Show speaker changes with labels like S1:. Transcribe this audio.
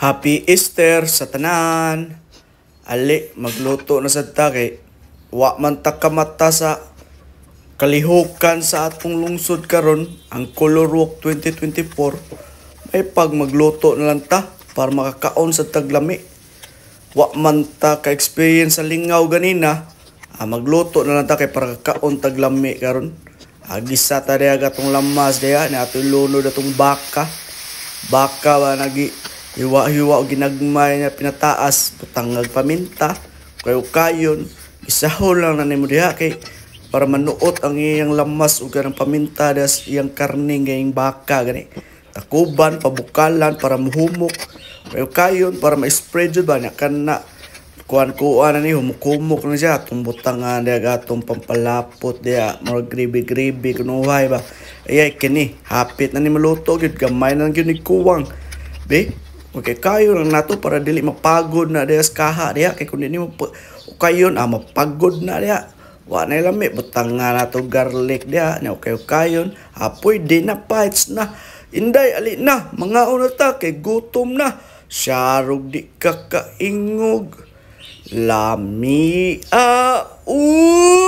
S1: Happy Easter sa tanan. Ali, magluto na sa kay wa man ta kamata sa kalihukan sa atong lungsod karon ang Color Walk 2024. May pag magluto na lang ta para makakaon sa taglami. Wa man ta ka-experience sa lingaw ganina, ah, magluto na lang ta kay para kakaon taglami karon. Agisa ah, ta dayaga tong lamas daya ni atong lunod atong baka. Baka ba nagi Hiwa-hiwa o ginagmay na pinataas, butangag paminta, kayo kayon, isa ho lang na nimo diha kay para manuot ang iyang lamas o ganang paminta das iyang karne ngayong baka gani. Takuban, pabukalan para muhumok, kayo kayon para ma-spread jud ba na kana kuan-kuan na ni humukumok na siya atong butangan diya gatong pampalapot diya mga gribi-gribi kunuhay ba ay kini hapit na ni maluto gyud gamay na gyud ni kuwang be Okay, kayon na to para dili mapagod na diya kaha dia. kay kun dinhi mo kayon ah, mapagod na dia. Wa na lami butang nga nato garlic dia. okay kayon apoy ah, di na bites na inday ali na mga una ta kay gutom na syarog di kakaingog lami ah uh,